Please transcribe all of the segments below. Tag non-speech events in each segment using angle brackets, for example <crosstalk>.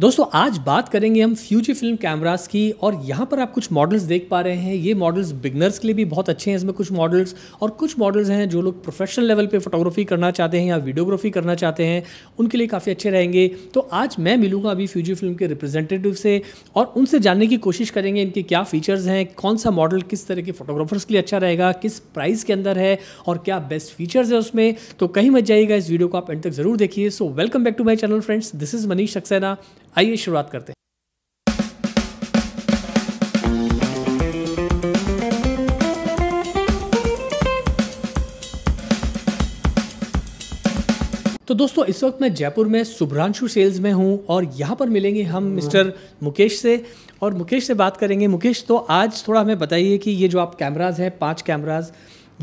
दोस्तों आज बात करेंगे हम फ्यूजी फिल्म कैमरास की और यहाँ पर आप कुछ मॉडल्स देख पा रहे हैं ये मॉडल्स बिगनर्स के लिए भी बहुत अच्छे हैं इसमें कुछ मॉडल्स और कुछ मॉडल्स हैं जो लोग प्रोफेशनल लेवल पे फोटोग्राफी करना चाहते हैं या वीडियोग्राफी करना चाहते हैं उनके लिए काफ़ी अच्छे रहेंगे तो आज मैं मिलूंगा अभी फ्यूजी फिल्म के रिप्रेजेंटेटिव से और उनसे जानने की कोशिश करेंगे इनके क्या फ़ीचर्स हैं कौन सा मॉडल किस तरह के फोटोग्राफर्स के लिए अच्छा रहेगा किस प्राइस के अंदर है और क्या बेस्ट फीचर्स है उसमें तो कहीं मत जाइएगा इस वीडियो को आप एंड तक ज़रूर देखिए so welcome back to my channel friends this is Manish Saxena आइए शुरुआत करते हैं तो दोस्तों इस वक्त मैं जयपुर में सुभ्रांशु सेल्स में हूं और यहां पर मिलेंगे हम मिस्टर मुकेश से और मुकेश से बात करेंगे मुकेश तो आज थोड़ा हमें बताइए कि ये जो आप कैमराज हैं पांच कैमराज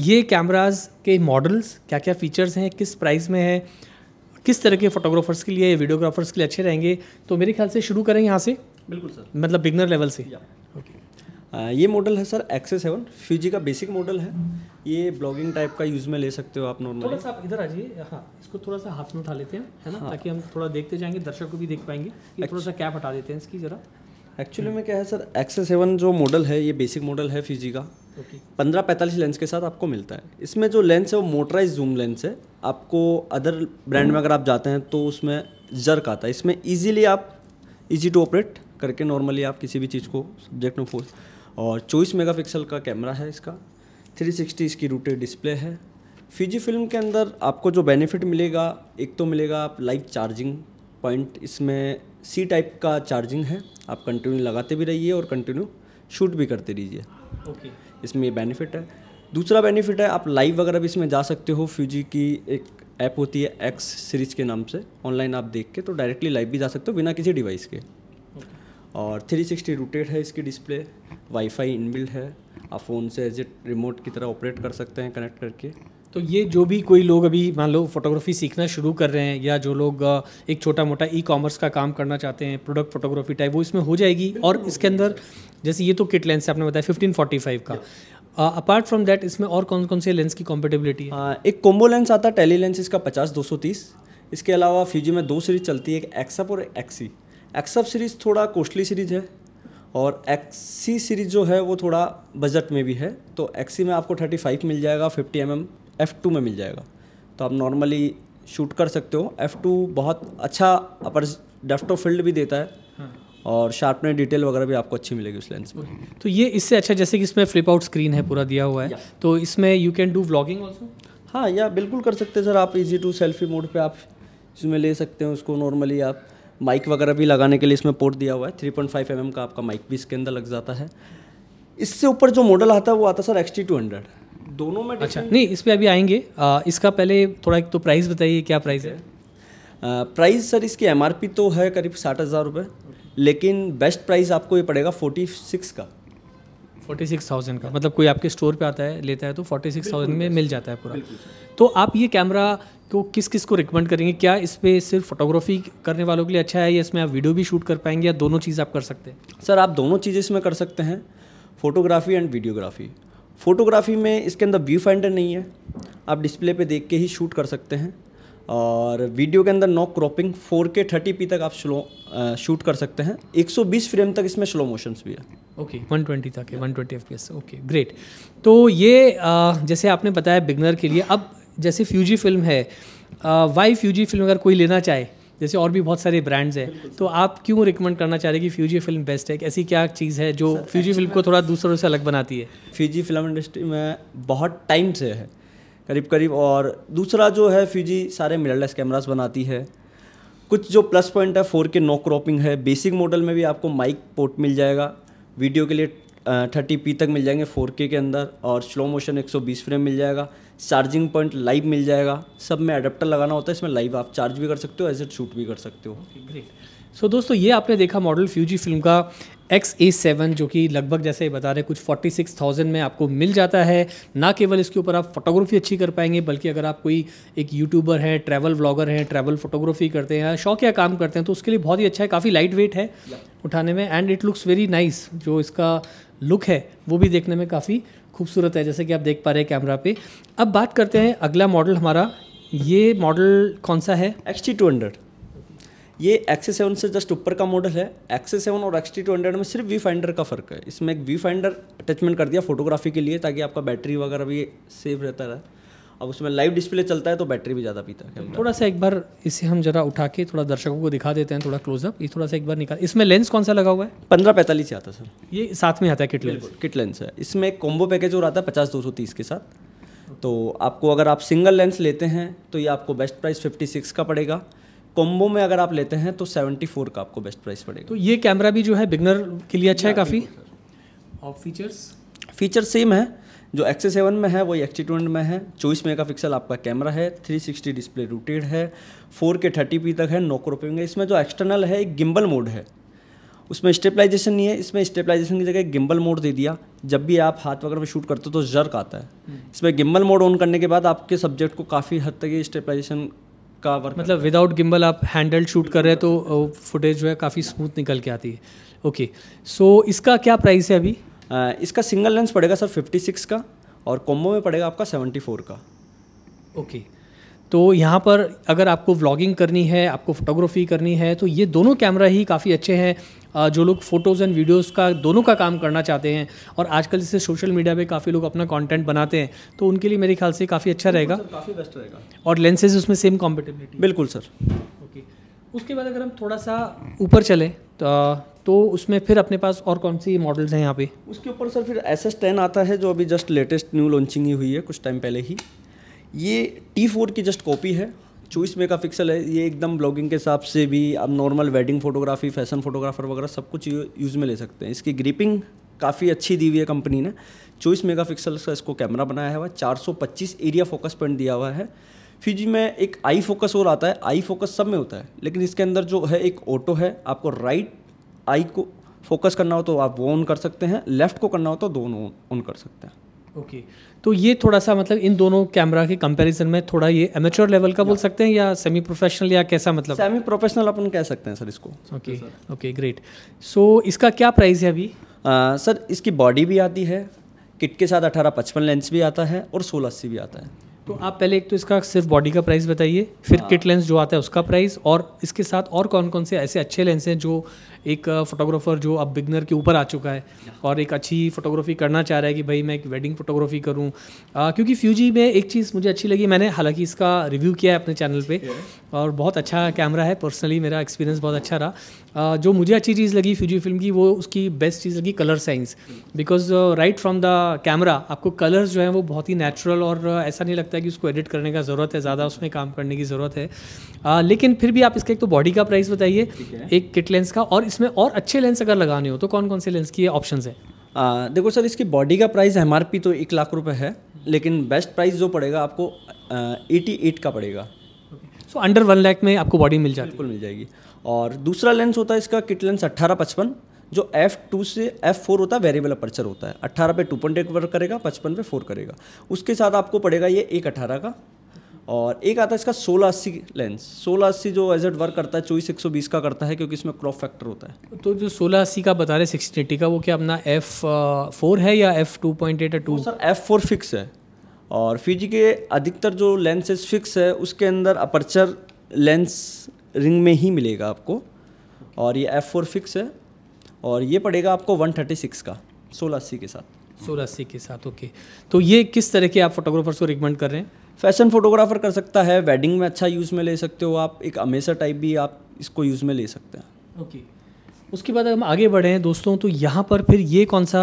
ये कैमराज के मॉडल्स क्या क्या फ़ीचर्स हैं किस प्राइस में है किस तरह के फोटोग्राफर्स के लिए वीडियोग्राफर्स के लिए अच्छे रहेंगे तो मेरे ख्याल से शुरू करें यहाँ से बिल्कुल सर मतलब बिगनर लेवल से ओके ये मॉडल है सर एक्से सेवन फ्यूजी का बेसिक मॉडल है ये ब्लॉगिंग टाइप का यूज़ में ले सकते हो आप नॉर्मली थोड़ा सा आप इधर आ जाइए हाँ इसको थोड़ा सा हाथ में उठा लेते हैं है ना हाँ। ताकि हम थोड़ा देखते जाएंगे दर्शक को भी देख पाएंगे ये थोड़ा सा कैप हटा देते हैं इसकी ज़रा एक्चुअली में क्या है सर एक्से सेवन जो मॉडल है ये बेसिक मॉडल है फ्यूजी का पंद्रह पैंतालीस लेंस के साथ आपको मिलता है इसमें जो लेंस है वो मोटराइज जूम लेंस है आपको अदर ब्रांड में hmm. अगर आप जाते हैं तो उसमें जर्क आता है इसमें ईजीली आप ईजी टू ऑपरेट करके नॉर्मली आप किसी भी चीज़ को सब्जेक्ट में फोर्स और चौबीस मेगा का कैमरा है इसका 360 इसकी रूटेड डिस्प्ले है फीजी फिल्म के अंदर आपको जो बेनिफिट मिलेगा एक तो मिलेगा आप लाइव चार्जिंग पॉइंट इसमें सी टाइप का चार्जिंग है आप कंटिन्यू लगाते भी रहिए और कंटिन्यू शूट भी करते रहिए ओके okay. इसमें ये बेनिफिट है दूसरा बेनिफिट है आप लाइव वगैरह भी इसमें जा सकते हो फ्यूजी की एक ऐप होती है एक्स सीरीज के नाम से ऑनलाइन आप देख के तो डायरेक्टली लाइव भी जा सकते हो बिना किसी डिवाइस के और 360 रोटेट है इसकी डिस्प्ले वाईफाई इनबिल्ड है आप फ़ोन से एज ए रिमोट की तरह ऑपरेट कर सकते हैं कनेक्ट करके तो ये जो भी कोई लोग अभी मान लो फोटोग्राफी सीखना शुरू कर रहे हैं या जो लोग एक छोटा मोटा ई कॉमर्स का काम करना चाहते हैं प्रोडक्ट फोटोग्राफी टाइप वो इसमें हो जाएगी और इसके अंदर जैसे ये तो किट लेंस है आपने बताया फिफ्टीन फाइव का अपार्ट फ्रॉम दैट इसमें और कौन कौन से लेंस की कॉम्पेटेबिलिटी है uh, एक कोम्बो लेंस आता है टेली लेंस इसका पचास दो सौ तीस इसके अलावा फ्यूजी में दो सीरीज चलती है एक एक्सअप और एक्सी एक्सअप सीरीज थोड़ा कॉस्टली सीरीज है और एक्सी सीरीज जो है वो थोड़ा बजट में भी है तो एक्सी में आपको थर्टी फाइव मिल जाएगा fifty M M F two में मिल जाएगा तो आप नॉर्मली शूट कर सकते हो एफ़ टू बहुत अच्छा अपर डेफ्टो फील्ड भी देता है और शार्पनर डिटेल वगैरह भी आपको अच्छी मिलेगी उस लेंस में हम्म। तो ये इससे अच्छा जैसे कि इसमें फ्लिप आउट स्क्रीन है पूरा दिया हुआ है तो इसमें you can do vlogging also हाँ या बिल्कुल कर सकते हैं सर आप इजी टू सेल्फी मोड पे आप इसमें ले सकते हैं उसको नॉर्मली आप माइक वगैरह भी लगाने के लिए इसमें पोर्ट दिया हुआ है थ्री पॉइंट फाइव एम का आपका माइक भी इसके अंदर लग जाता है इससे ऊपर जो मॉडल आता है वो आता sir X T two hundred दोनों में अच्छा नहीं इस पर अभी आएंगे आ, इसका पहले थोड़ा एक तो प्राइस बताइए क्या प्राइस है प्राइस सर इसकी एम तो है करीब साठ हज़ार रुपये लेकिन बेस्ट प्राइस आपको ये पड़ेगा फोर्टी सिक्स का फोर्टी सिक्स थाउजेंड का मतलब कोई आपके स्टोर पे आता है लेता है तो फोर्टी सिक्स थाउजेंड में मिल जाता है पूरा तो आप ये कैमरा को किस किस को रिकमेंड करेंगे क्या इस पर सिर्फ फोटोग्राफी करने वालों के लिए अच्छा है या इसमें आप वीडियो भी शूट कर पाएंगे या दोनों चीज़ आप कर सकते हैं सर आप दोनों चीज़ें इसमें कर सकते हैं फोटोग्राफी एंड वीडियोग्राफी फोटोग्राफी में इसके अंदर व्यू फाइंडर नहीं है आप डिस्प्ले पे देख के ही शूट कर सकते हैं और वीडियो के अंदर नो क्रॉपिंग 4K 30p तक आप स्लो शूट कर सकते हैं 120 फ्रेम तक इसमें स्लो मोशंस भी है ओके okay, 120 तक है 120 एफपीएस ओके ग्रेट तो ये आ, जैसे आपने बताया बिगनर के लिए अब जैसे फ्यूजी फिल्म है वाई फ्यूजी फिल्म अगर कोई लेना चाहे जैसे और भी बहुत सारे ब्रांड्स हैं तो आप क्यों रिकमेंड करना चाह रहे हैं कि फ्यूजी फिल्म बेस्ट है ऐसी क्या चीज़ है जो फ्यूजी फिल्म को थोड़ा दूसरों से अलग बनाती है फ्यूजी फिल्म इंडस्ट्री में बहुत टाइम से है करीब करीब और दूसरा जो है फ्यूजी सारे मिररलेस कैमरास बनाती है कुछ जो प्लस पॉइंट है फोर के नो क्रॉपिंग है बेसिक मॉडल में भी आपको माइक पोर्ट मिल जाएगा वीडियो के लिए थर्टी पी तक मिल जाएंगे फोर के के अंदर और स्लो मोशन एक फ्रेम मिल जाएगा चार्जिंग पॉइंट लाइव मिल जाएगा सब में अडेप्टर लगाना होता है इसमें लाइव आप चार्ज भी कर सकते हो एज एट शूट भी कर सकते हो ग्रेट सो so, दोस्तों ये आपने देखा मॉडल फ्यूजी फिल्म का एक्स ए सेवन जो कि लगभग जैसे बता रहे कुछ फोर्टी सिक्स थाउजेंड में आपको मिल जाता है ना केवल इसके ऊपर आप फोटोग्राफी अच्छी कर पाएंगे बल्कि अगर आप कोई एक यूट्यूबर हैं ट्रैवल व्लॉगर हैं ट्रैवल फोटोग्राफी करते हैं शौक या काम करते हैं तो उसके लिए बहुत ही अच्छा है काफ़ी लाइट वेट है उठाने में and it looks very nice जो इसका लुक है वो भी देखने में काफ़ी खूबसूरत है जैसे कि आप देख पा रहे हैं कैमरा पे अब बात करते हैं अगला मॉडल हमारा ये मॉडल कौन सा है एक्स टी टू हंड्रेड ये एक्स सेवन से जस्ट ऊपर का मॉडल है एक्स सेवन और एक्स टी टू हंड्रेड में सिर्फ वी फाइंडर का फ़र्क है इसमें एक वी फाइंडर अटैचमेंट कर दिया फोटोग्राफी के लिए ताकि आपका बैटरी वगैरह भी सेफ रहता रहे अब उसमें लाइव डिस्प्ले चलता है तो बैटरी भी ज़्यादा पीता है थोड़ा सा एक बार इसे हम जरा उठा के थोड़ा दर्शकों को दिखा देते हैं थोड़ा क्लोजअप ये थोड़ा सा एक बार निकाल इसमें लेंस कौन सा लगा हुआ है पंद्रह पैंतालीस से आता है सर ये साथ में आता है किट लेंस किट लेंस है इसमें एक कॉम्बो पैकेज और आता है पचास दो सौ तीस के साथ तो आपको अगर आप सिंगल लेंस लेते हैं तो ये आपको बेस्ट प्राइस फिफ्टी सिक्स का पड़ेगा कॉम्बो में अगर आप लेते हैं तो सेवेंटी फोर का आपको बेस्ट प्राइस पड़ेगा तो ये कैमरा भी जो है बिगनर के लिए अच्छा है काफ़ी और फीचर्स फीचर सेम है जो एक्स सेवन में है वही एक्सटी ट्वेंट में है चौबीस मेगा पिक्सल आपका कैमरा है थ्री सिक्सटी डिस्प्ले रूटेड है फोर के थर्टी पी तक है नो क्रोपिंग है इसमें जो एक्सटर्नल है एक गिम्बल मोड है उसमें स्टेबलाइजेशन नहीं है इसमें स्टेबलाइजेशन की जगह गिम्बल मोड दे दिया जब भी आप हाथ वगैरह में शूट करते हो तो जर्क आता है हम्म। इसमें गिम्बल मोड ऑन करने के बाद आपके सब्जेक्ट को काफ़ी हद तक ये स्टेबलाइजेशन का वर्क मतलब विदाउट गिम्बल आप हैंडल शूट कर रहे हैं तो फुटेज जो है काफ़ी स्मूथ निकल के आती है ओके सो इसका क्या प्राइस है अभी इसका सिंगल लेंस पड़ेगा सर फिफ्टी का और कॉम्बो में पड़ेगा आपका सेवेंटी का ओके okay. तो यहाँ पर अगर आपको व्लॉगिंग करनी है आपको फोटोग्राफी करनी है तो ये दोनों कैमरा ही काफ़ी अच्छे हैं जो लोग फ़ोटोज़ एंड वीडियोस का दोनों का काम करना चाहते हैं और आजकल इसे सोशल मीडिया पे काफ़ी लोग अपना कंटेंट बनाते हैं तो उनके लिए मेरे ख्याल से काफ़ी अच्छा रहेगा काफ़ी बेस्ट रहेगा और लेंसेज उसमें सेम कॉम्पिटेबिलिटी बिल्कुल सर ओके उसके बाद अगर हम थोड़ा सा ऊपर चलें तो तो उसमें फिर अपने पास और कौन सी मॉडल्स हैं यहाँ पे उसके ऊपर सर फिर एस एस टेन आता है जो अभी जस्ट लेटेस्ट न्यू लॉन्चिंग ही हुई है कुछ टाइम पहले ही ये टी फोर की जस्ट कॉपी है चौबीस मेगा पिक्सल है ये एकदम ब्लॉगिंग के हिसाब से भी आप normal wedding photography fashion photographer वगैरह सब कुछ यूज़ में ले सकते हैं इसकी ग्रिपिंग काफ़ी अच्छी दी हुई है कंपनी ने चौबीस मेगा पिक्सल का इसको कैमरा बनाया हुआ है चार एरिया फोकस पॉइंट दिया हुआ है जी में एक आई फोकस और आता है आई फोकस सब में होता है लेकिन इसके अंदर जो है एक ऑटो है आपको राइट आई को फोकस करना हो तो आप वो ऑन कर सकते हैं लेफ्ट को करना हो तो दोनों ऑन कर सकते हैं ओके okay. तो ये थोड़ा सा मतलब इन दोनों कैमरा के कंपैरिजन में थोड़ा ये एमेच्योर लेवल का बोल सकते हैं या सेमी प्रोफेशनल या कैसा मतलब सेमी प्रोफेशनल अपन कह सकते हैं सर इसको ओके ओके ग्रेट सो इसका क्या प्राइस है अभी सर इसकी बॉडी भी आती है किट के साथ अठारह पचपन लेंस भी आता है और सोलह अस्सी भी आता है तो आप पहले एक तो इसका सिर्फ बॉडी का प्राइस बताइए फिर किट हाँ। लेंस जो आता है उसका प्राइस और इसके साथ और कौन कौन से ऐसे अच्छे लेंस हैं जो एक फोटोग्राफर जो अब बिगनर के ऊपर आ चुका है और एक अच्छी फोटोग्राफी करना चाह रहा है कि भाई मैं एक वेडिंग फोटोग्राफी करूँ क्योंकि फ्यूजी में एक चीज़ मुझे अच्छी लगी मैंने हालांकि इसका रिव्यू किया है अपने चैनल पर और बहुत अच्छा कैमरा है पर्सनली मेरा एक्सपीरियंस बहुत अच्छा रहा जो मुझे अच्छी चीज़ लगी फ्यूजी फिल्म की वो उसकी बेस्ट चीज़ लगी colour science because right from the camera आपको कलर्स जो हैं वो बहुत ही नेचुरल और ऐसा नहीं लगता है कि उसको एडिट करने का ज़रूरत है ज़्यादा उसमें काम करने की ज़रूरत है आ, लेकिन फिर भी आप इसका एक तो बॉडी का प्राइस बताइए एक किट लेंस का और इसमें और अच्छे लेंस अगर लगाने हो तो कौन कौन से लेंस की ऑप्शन है आ, देखो सर इसकी बॉडी का प्राइस एम तो एक लाख रुपये है लेकिन बेस्ट प्राइस जो पड़ेगा आपको एटी एट का पड़ेगा सो अंडर वन लैक में आपको बॉडी मिल जाती बिल्कुल मिल जाएगी और दूसरा लेंस होता है इसका किट लेंस अट्ठारह पचपन जो एफ टू से एफ फोर होता है वेरिएबल अपर्चर होता है अट्ठारह पे टू पॉइंट एट करेगा पचपन पे फोर करेगा उसके साथ आपको पड़ेगा ये एक अट्ठारह का और एक आता है इसका सोलह अस्सी लेंस सोलह अस्सी जो एज वर्क करता है चौबीस एक सौ बीस का करता है क्योंकि इसमें क्रॉप फैक्टर होता है तो जो सोलह अस्सी का बता रहे सिक्सटी एटी का वो क्या अपना एफ फोर uh, है या F two point eight to sir F four fix है और फिजी के अधिकतर जो लेंसेज फिक्स है उसके अंदर अपर्चर लेंस रिंग में ही मिलेगा आपको और ये एफ़ फोर फिक्स है और ये पड़ेगा आपको वन थर्टी सिक्स का सोलह अस्सी के साथ सोलह अस्सी के साथ ओके तो ये किस तरह के आप फोटोग्राफर्स को रिकमेंड कर रहे हैं फैशन फोटोग्राफर कर सकता है वेडिंग में अच्छा यूज़ में ले सकते हो आप एक अमेसर टाइप भी आप इसको यूज़ में ले सकते हैं ओके okay. उसके बाद हम आगे बढ़े हैं दोस्तों तो यहाँ पर फिर ये कौन सा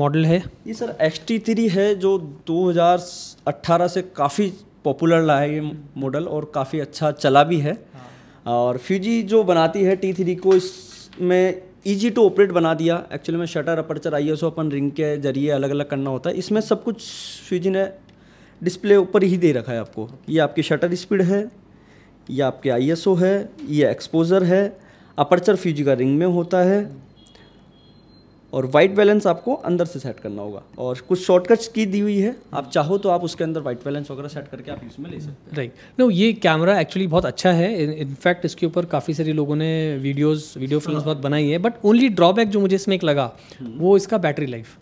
मॉडल है ये सर एच टी थ्री है जो 2018 से काफ़ी पॉपुलर रहा है ये मॉडल और काफ़ी अच्छा चला भी है हाँ। और फ्यूजी जो बनाती है टी थ्री को इसमें ईजी टू ऑपरेट बना दिया एक्चुअली में शटर अपर्चर आई एस अपन रिंग के जरिए अलग अलग करना होता है इसमें सब कुछ फ्यूजी ने डिस्प्ले ऊपर ही दे रखा है आपको ये आपकी शटर स्पीड है ये आपके आई है ये एक्सपोजर है अपर्चर फ्यूजी का रिंग में होता है और वाइट बैलेंस आपको अंदर से सेट करना होगा और कुछ शॉर्टकट्स की दी हुई है आप चाहो तो आप उसके अंदर वाइट बैलेंस वगैरह सेट करके आप इसमें ले सकते हैं राइट नो ये कैमरा एक्चुअली बहुत अच्छा है इनफैक्ट इसके ऊपर काफ़ी सारे लोगों ने वीडियोस वीडियो फिल्म बहुत बनाई है बट ओनली ड्रॉबैक जो मुझे इसमें एक लगा हम्म। वो इसका बैटरी लाइफ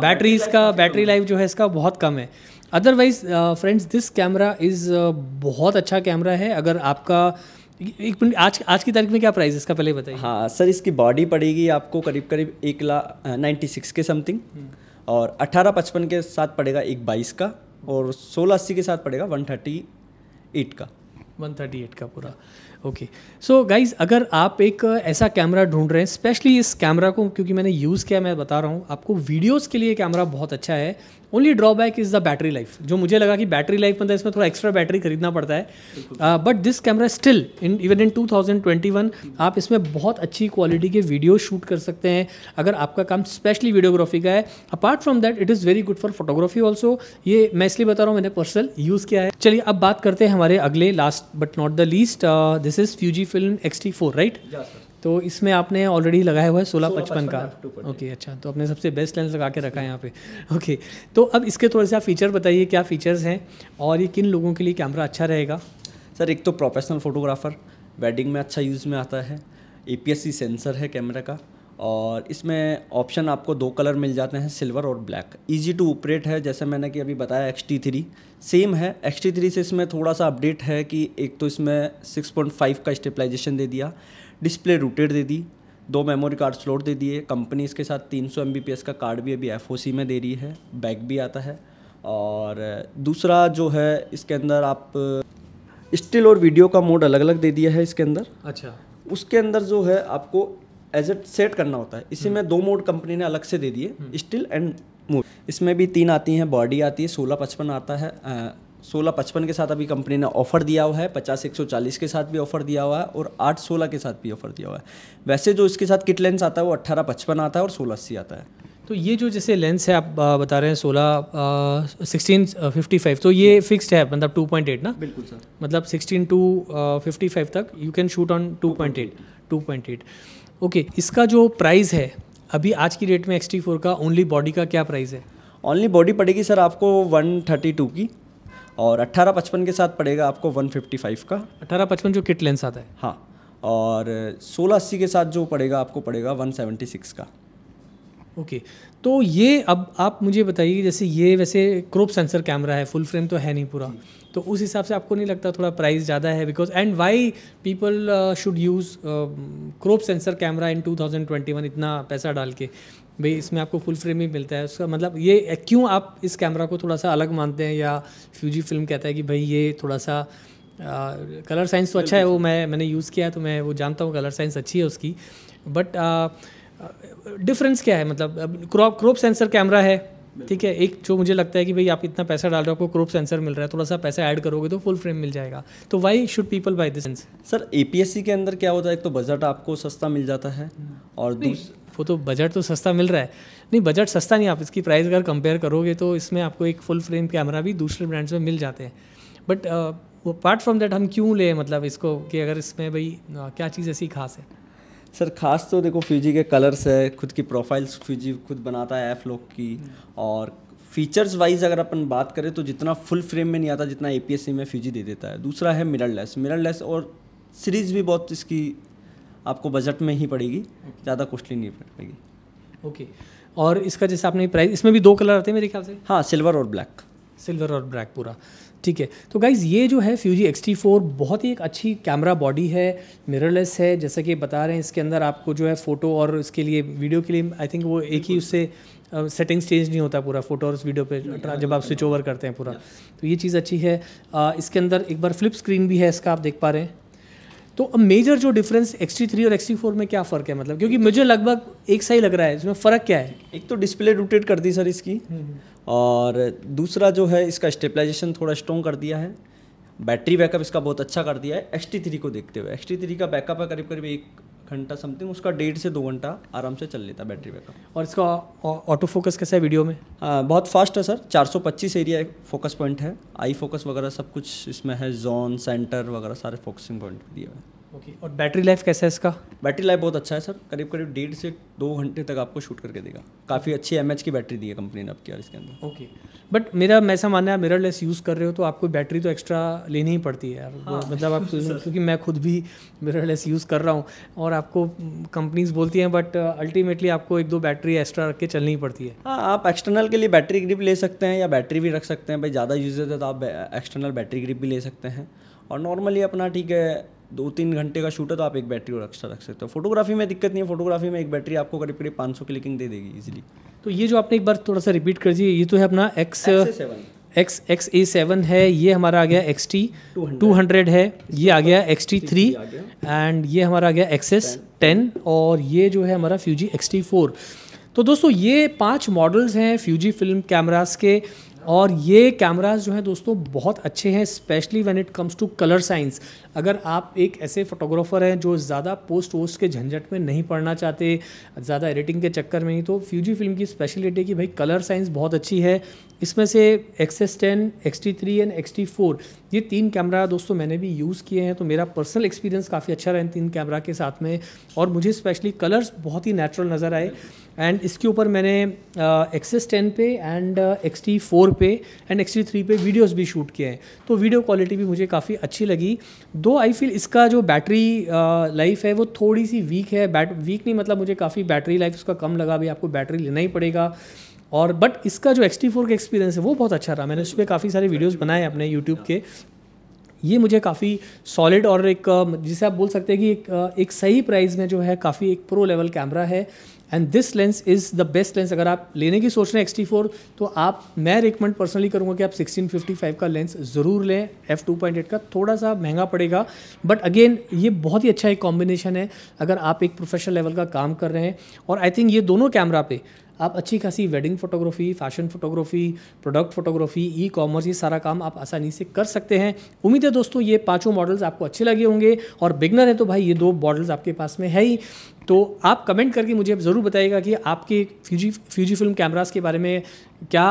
बैटरी इसका बैटरी लाइफ जो है इसका बहुत कम है otherwise friends this camera is बहुत अच्छा कैमरा है अगर आपका एक मिनट आज आज की तारीख में क्या प्राइस इसका पहले बताइए हाँ सर इसकी बॉडी पड़ेगी आपको करीब करीब एक लाख नाइन्टी सिक्स के समथिंग हम्म। और अट्ठारह पचपन के साथ पड़ेगा एक बाईस का और सोलह अस्सी के साथ पड़ेगा वन थर्टी एट का वन थर्टी एट का पूरा ओके सो गाइज अगर आप एक ऐसा कैमरा ढूंढ रहे हैं स्पेशली इस कैमरा को क्योंकि मैंने यूज़ किया मैं बता रहा हूँ आपको वीडियोस के लिए कैमरा बहुत अच्छा है only drawback is the battery life जो मुझे लगा कि बैटरी लाइफ मतलब इसमें थोड़ा एक्स्ट्रा बैटरी खरीदना पड़ता है but this camera still in even in 2021 आप इसमें बहुत अच्छी क्वालिटी के वीडियो शूट कर सकते हैं अगर आपका काम स्पेशली वीडियोग्राफी का है apart from that it is very good for photography also ये मैं इसलिए बता रहा हूँ मैंने पर्सनल यूज़ किया है चलिए अब बात करते हैं हमारे अगले last but not the least this is Fuji film X T four right तो इसमें आपने ऑलरेडी लगाया हुआ है सोलह पचपन का ओके okay, अच्छा तो आपने सबसे बेस्ट लेंस लगा के रखा है यहाँ पे ओके okay, तो अब इसके थोड़े से आप फीचर बताइए क्या फीचर्स हैं और ये किन लोगों के लिए कैमरा अच्छा रहेगा सर एक तो प्रोफेशनल फोटोग्राफर वेडिंग में अच्छा यूज़ में आता है ए सेंसर है कैमरा का और इसमें ऑप्शन आपको दो कलर मिल जाते हैं सिल्वर और ब्लैक इजी टू ऑपरेट है जैसे मैंने कि अभी बताया एक्स टी थ्री सेम है एक्स टी थ्री से इसमें थोड़ा सा अपडेट है कि एक तो इसमें 6.5 का स्टेपलाइजेशन दे दिया डिस्प्ले रूटेड दे दी दो मेमोरी कार्ड स्लोट दे दिए कंपनी इसके साथ 300 सौ का कार्ड भी अभी एफ में दे रही है बैक भी आता है और दूसरा जो है इसके अंदर आप स्टिल और वीडियो का मोड अलग अलग दे दिया है इसके अंदर अच्छा उसके अंदर जो है आपको एज एट सेट करना होता है इसी हम्म। में दो मोड कंपनी ने अलग से दे दिए स्टिल एंड मोड इसमें भी तीन आती हैं बॉडी आती है सोलह पचपन आता है सोलह पचपन के साथ अभी कंपनी ने ऑफ़र दिया हुआ है पचास एक सौ चालीस के साथ भी ऑफ़र दिया हुआ है और आठ सोलह के साथ भी ऑफ़र दिया हुआ है वैसे जो इसके साथ किट लेंस आता है वो अट्ठारह पचपन आता है और सोलह अस्सी आता है तो ये जो जैसे लेंस है आप बता रहे हैं सोलह सिक्सटीन फिफ्टी फाइव तो ये फिक्स्ड है मतलब टू पॉइंट एट ना बिल्कुल सर मतलब सिक्सटीन टू फिफ्टी फाइव तक you can shoot on two point eight two point eight okay इसका जो प्राइस है अभी आज की डेट में एक्स फोर का ओनली बॉडी का क्या प्राइस है ओनली बॉडी पड़ेगी सर आपको वन थर्टी टू की और अट्ठारह पचपन के साथ पड़ेगा आपको वन फिफ्टी फाइव का अट्ठारह पचपन जो किट लेंस आता है हाँ और सोलह अस्सी के साथ जो पड़ेगा आपको पड़ेगा वन सेवेंटी सिक्स का ओके तो ये अब आप मुझे बताइए जैसे ये वैसे क्रोप सेंसर कैमरा है फुल फ्रेम तो है नहीं पूरा तो उस हिसाब से आपको नहीं लगता थोड़ा प्राइस ज़्यादा है because and why people should use crop sensor camera in 2021 इतना पैसा डाल के भाई इसमें आपको फुल फ्रेम ही मिलता है उसका मतलब ये क्यों आप इस कैमरा को थोड़ा सा अलग मानते हैं या फ्यूजी फिल्म कहता है कि भाई ये थोड़ा सा आ, कलर साइंस तो अच्छा है वो मैं मैंने यूज़ किया है तो मैं वो जानता हूँ कलर साइंस अच्छी है उसकी बट डिफरेंस क्या है मतलब क्रॉप क्रॉप सेंसर कैमरा है ठीक है एक जो मुझे लगता है कि भाई आप इतना पैसा डाल रहे हो आपको क्रॉप सेंसर मिल रहा है थोड़ा सा पैसा ऐड करोगे तो फुल फ्रेम मिल जाएगा तो why should people buy this sir ए के अंदर क्या होता है एक तो बजट आपको सस्ता मिल जाता है हम्म। और वो तो बजट तो सस्ता मिल रहा है नहीं बजट सस्ता नहीं आप इसकी प्राइस अगर कंपेयर करोगे तो इसमें आपको एक फुल फ्रेम कैमरा भी दूसरे ब्रांड्स में मिल जाते हैं बट uh, वो अपार्ट फ्रॉम दैट हम क्यों लें मतलब इसको कि अगर इसमें भाई uh, क्या चीज़ ऐसी खास है सर खास तो देखो फ्यूजी के कलर्स है खुद की प्रोफाइल्स फ्यूजी खुद बनाता है एफ लोक की हम्म। और फीचर्स वाइज अगर अपन बात करें तो जितना फुल फ्रेम में नहीं आता जितना ए में फ्यूजी दे देता है दूसरा है मिररलेस लेस लेस और सीरीज़ भी बहुत इसकी आपको बजट में ही पड़ेगी ज़्यादा कॉस्टली नहीं पड़ेगी ओके okay. और इसका जैसे आपने प्राइस इसमें भी दो कलर आते हैं मेरे ख्याल से हाँ सिल्वर और ब्लैक सिल्वर और ब्लैक पूरा ठीक है तो गाइज़ ये जो है फ्यूजी एक्स टी फोर बहुत ही एक अच्छी कैमरा बॉडी है मिररलेस है जैसा कि बता रहे हैं इसके अंदर आपको जो है फ़ोटो और इसके लिए वीडियो के लिए आई थिंक वो एक ही उससे सेटिंग्स चेंज नहीं होता पूरा फोटो और वीडियो पे जब आप स्विच ओवर करते हैं पूरा तो ये चीज़ अच्छी है इसके अंदर एक बार फ्लिप स्क्रीन भी है इसका आप देख पा रहे हैं तो अब मेजर जो डिफरेंस थ्री और एक्स फोर में क्या फ़र्क है मतलब क्योंकि मुझे लगभग एक सा ही लग रहा है इसमें फ़र्क क्या है एक तो डिस्प्ले रोटेट कर दी सर इसकी हम्म, हम्म। और दूसरा जो है इसका स्टेबलाइजेशन थोड़ा स्ट्रॉन्ग कर दिया है बैटरी बैकअप इसका बहुत अच्छा कर दिया है एक्स को देखते हुए एक्स का बैकअप है करीब करीब एक घंटा समथिंग उसका डेढ़ से दो घंटा आराम से चल लेता बैटरी बैकअप और इसका ऑटो फोकस कैसा है वीडियो में आ, बहुत फास्ट है सर 425 एरिया फोकस पॉइंट है आई फोकस वगैरह सब कुछ इसमें है जोन सेंटर वगैरह सारे फोकसिंग पॉइंट दिए हुए हैं ओके और बैटरी लाइफ कैसा है इसका बैटरी लाइफ बहुत अच्छा है सर करीब करीब डेढ़ से दो घंटे तक आपको शूट करके देगा काफ़ी अच्छी एम की बैटरी दी है कंपनी ने आपकी यार इसके अंदर ओके बट मेरा ऐसा मानना है आप मिररलेस यूज़ कर रहे हो तो आपको बैटरी तो एक्स्ट्रा लेनी ही पड़ती है यार हाँ। मतलब आप <laughs> क्योंकि मैं खुद भी मिररलेस यूज़ कर रहा हूँ और आपको कंपनीज बोलती हैं बट अल्टीमेटली आपको एक दो बैटरी एक्स्ट्रा रख के चलनी ही पड़ती है हाँ आप एक्सटर्नल के लिए बैटरी ग्रिप ले सकते हैं या बैटरी भी रख सकते हैं भाई ज़्यादा यूजेज है तो आप एक्सटर्नल बैटरी ग्रिप भी ले सकते हैं और नॉर्मली अपना ठीक है दो तीन घंटे का शूट है तो आप एक बैटरी और एक्स्ट्रा रख सकते हो फोटोग्राफी में दिक्कत नहीं है फोटोग्राफी में एक बैटरी आपको करीब करीब पाँच सौ क्लिकिंग दे देगी इजीली तो ये जो आपने एक बार थोड़ा सा रिपीट कर दिए ये तो है अपना X X X A seven है ये हमारा आ गया एक्स टी टू हंड्रेड है ये आ गया एक्स टी थ्री एंड ये हमारा आ गया एक्स एस टेन और ये जो है हमारा फ्यूजी एक्स टी फोर तो दोस्तों ये पांच मॉडल्स हैं फ्यूजी फिल्म कैमरास के और ये कैमराज जो हैं दोस्तों बहुत अच्छे हैं specially when it comes to colour science अगर आप एक ऐसे फोटोग्राफर हैं जो ज़्यादा पोस्ट वोस्ट के झंझट में नहीं पढ़ना चाहते ज़्यादा एडिटिंग के चक्कर में ही तो फ्यूजी फिल्म की स्पेशलिटी कि भाई कलर साइंस बहुत अच्छी है इसमें से X S ten X T three and X T four ये तीन कैमरा दोस्तों मैंने भी यूज़ किए हैं तो मेरा पर्सनल एक्सपीरियंस काफ़ी अच्छा रहा इन तीन कैमरा के साथ में और मुझे स्पेशली कलर्स बहुत ही नेचुरल नज़र आए एंड इसके ऊपर मैंने एक्सेस टेन पे एंड एक्स टी फोर पे एंड एक्स टी थ्री पे वीडियोज़ भी शूट किए हैं तो वीडियो क्वालिटी भी मुझे काफ़ी अच्छी लगी दो आई फील इसका जो बैटरी लाइफ है वो थोड़ी सी वीक है बैट वीक नहीं मतलब मुझे काफ़ी बैटरी लाइफ उसका कम लगा भी आपको बैटरी लेना ही पड़ेगा और बट इसका जो एक्स टी फोर का एक्सपीरियंस है वो बहुत अच्छा रहा मैंने उस पर काफ़ी सारे वीडियोज़ बनाए अपने यूट्यूब के ये मुझे काफ़ी सॉलिड और एक जिसे आप बोल सकते हैं कि एक एक सही प्राइस में जो है काफ़ी एक प्रो लेवल कैमरा है and this lens is the best lens अगर आप लेने की सोच रहे हैं एक्सटी फोर तो आप मैं रिकमेंड पर्सनली करूँगा कि आप सिक्सटीन फिफ्टी फाइव का लेंस ज़रूर लें एफ टू पॉइंट एट का थोड़ा सा महंगा पड़ेगा बट अगेन ये बहुत ही अच्छा एक कॉम्बिनेशन है अगर आप एक प्रोफेशनल लेवल का काम कर रहे हैं और आई थिंक ये दोनों कैमरा पे आप अच्छी खासी wedding photography fashion photography product photography e commerce ये सारा काम आप आसानी से कर सकते हैं उम्मीद है दोस्तों ये पांचों मॉडल्स आपको अच्छे लगे होंगे और बिगनर है तो भाई ये दो मॉडल्स आपके पास में है ही तो आप कमेंट करके मुझे ज़रूर बताइएगा कि आपके फ्यूजी फ्यूजी फिल्म कैमरास के बारे में क्या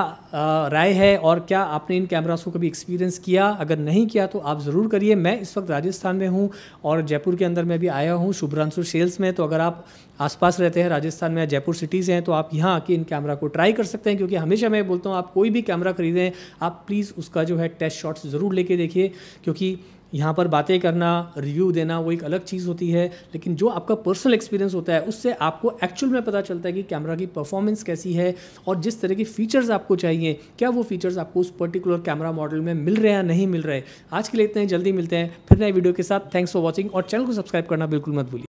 राय है और क्या आपने इन कैमरास को कभी एक्सपीरियंस किया अगर नहीं किया तो आप ज़रूर करिए मैं इस वक्त राजस्थान में हूँ और जयपुर के अंदर मैं भी आया हूँ शुभ्रांशु सेल्स में तो अगर आप आसपास रहते हैं राजस्थान में जयपुर सिटीज़ हैं तो आप यहाँ आके इन कैमरा को ट्राई कर सकते हैं क्योंकि हमेशा मैं बोलता हूँ आप कोई भी कैमरा खरीदें आप प्लीज़ उसका जो है टेस्ट शॉट्स ज़रूर लेके देखिए क्योंकि यहाँ पर बातें करना रिव्यू देना वो एक अलग चीज़ होती है लेकिन जो आपका पर्सनल एक्सपीरियंस होता है उससे आपको एक्चुअल में पता चलता है कि कैमरा की परफॉर्मेंस कैसी है और जिस तरह के फीचर्स आपको चाहिए क्या वो फीचर्स आपको उस पर्टिकुलर कैमरा मॉडल में मिल रहे हैं नहीं मिल रहे आज के लिए इतने जल्दी मिलते हैं फिर नए वीडियो के साथ थैंक्स फॉर वॉचिंग और चैनल को सब्सक्राइब करना बिल्कुल मत भूलिए